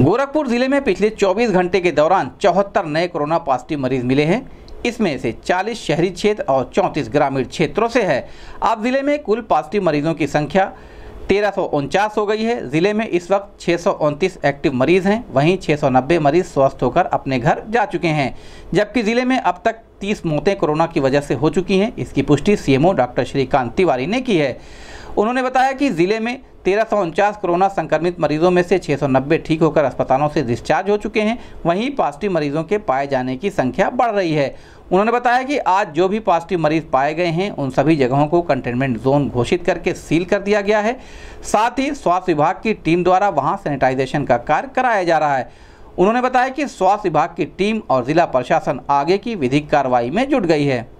गोरखपुर जिले में पिछले 24 घंटे के दौरान चौहत्तर नए कोरोना पॉजिटिव मरीज मिले हैं इसमें से 40 शहरी क्षेत्र और 34 ग्रामीण क्षेत्रों से है अब जिले में कुल पॉजिटिव मरीजों की संख्या तेरह हो गई है जिले में इस वक्त छः एक्टिव मरीज हैं वहीं 690 मरीज स्वस्थ होकर अपने घर जा चुके हैं जबकि जिले में अब तक 30 मौतें कोरोना की वजह से हो चुकी हैं इसकी पुष्टि सीएमओ डॉक्टर श्रीकांत तिवारी ने की है उन्होंने बताया कि ज़िले में तेरह कोरोना संक्रमित मरीजों में से 690 ठीक होकर अस्पतालों से डिस्चार्ज हो चुके हैं वहीं पॉजिटिव मरीजों के पाए जाने की संख्या बढ़ रही है उन्होंने बताया कि आज जो भी पॉजिटिव मरीज पाए गए हैं उन सभी जगहों को कंटेनमेंट जोन घोषित करके सील कर दिया गया है साथ ही स्वास्थ्य विभाग की टीम द्वारा वहाँ सैनिटाइजेशन का कार्य कराया जा रहा है उन्होंने बताया कि स्वास्थ्य विभाग की टीम और जिला प्रशासन आगे की विधिक कार्रवाई में जुट गई है